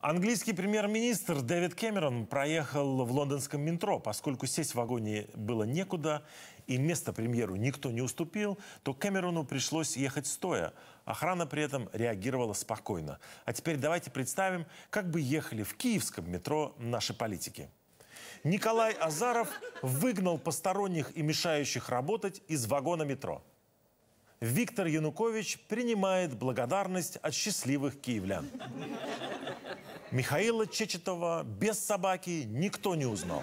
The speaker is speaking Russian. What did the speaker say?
Английский премьер-министр Дэвид Кэмерон проехал в лондонском метро. Поскольку сесть в вагоне было некуда и место премьеру никто не уступил, то Кэмерону пришлось ехать стоя. Охрана при этом реагировала спокойно. А теперь давайте представим, как бы ехали в киевском метро наши политики. Николай Азаров выгнал посторонних и мешающих работать из вагона метро. Виктор Янукович принимает благодарность от счастливых киевлян. Михаила Чечетова без собаки никто не узнал.